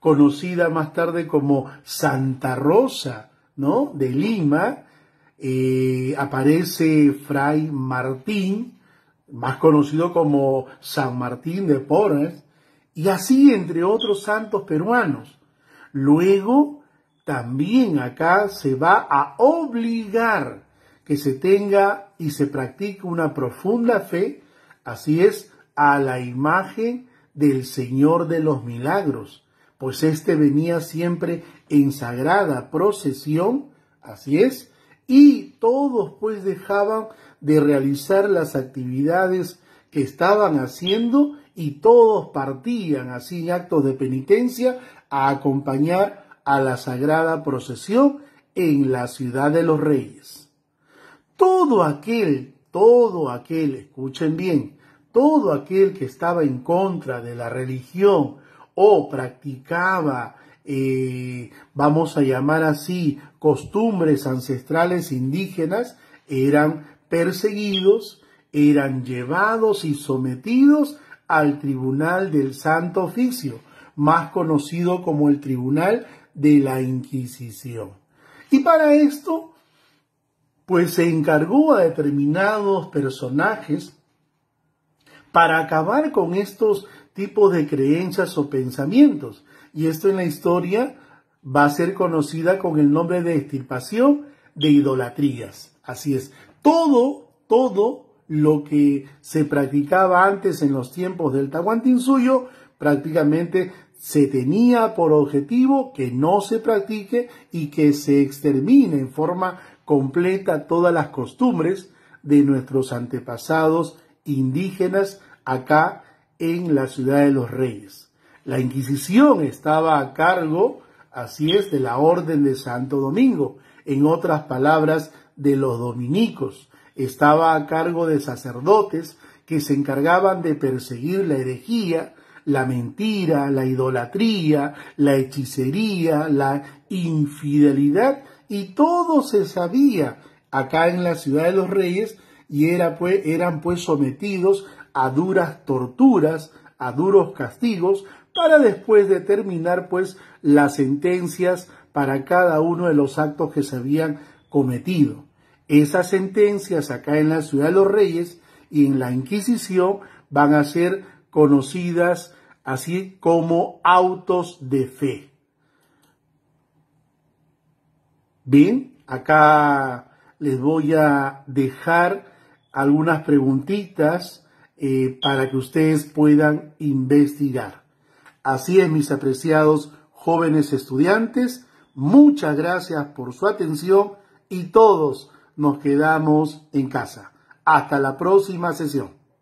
conocida más tarde como Santa Rosa, ¿no? De Lima, eh, aparece Fray Martín, más conocido como San Martín de Porres, y así entre otros santos peruanos. Luego, también acá se va a obligar que se tenga y se practique una profunda fe, así es, a la imagen del Señor de los Milagros, pues éste venía siempre en sagrada procesión, así es, y todos pues dejaban de realizar las actividades que estaban haciendo y todos partían así en actos de penitencia a acompañar a la sagrada procesión en la ciudad de los reyes. Todo aquel, todo aquel, escuchen bien, todo aquel que estaba en contra de la religión o practicaba, eh, vamos a llamar así, costumbres ancestrales indígenas, eran perseguidos, eran llevados y sometidos al Tribunal del Santo Oficio, más conocido como el Tribunal de la Inquisición. Y para esto, pues se encargó a determinados personajes para acabar con estos tipos de creencias o pensamientos. Y esto en la historia va a ser conocida con el nombre de extirpación de idolatrías. Así es, todo, todo lo que se practicaba antes en los tiempos del Tahuantinsuyo prácticamente se tenía por objetivo que no se practique y que se extermine en forma completa todas las costumbres de nuestros antepasados indígenas acá en la ciudad de los reyes. La Inquisición estaba a cargo, así es, de la Orden de Santo Domingo, en otras palabras, de los dominicos. Estaba a cargo de sacerdotes que se encargaban de perseguir la herejía, la mentira, la idolatría, la hechicería, la infidelidad, y todo se sabía acá en la ciudad de los reyes y pues, eran pues sometidos a duras torturas, a duros castigos, para después determinar pues las sentencias para cada uno de los actos que se habían cometido. Esas sentencias acá en la ciudad de los reyes y en la Inquisición van a ser conocidas así como autos de fe. Bien, acá les voy a dejar algunas preguntitas eh, para que ustedes puedan investigar. Así es, mis apreciados jóvenes estudiantes, muchas gracias por su atención y todos nos quedamos en casa. Hasta la próxima sesión.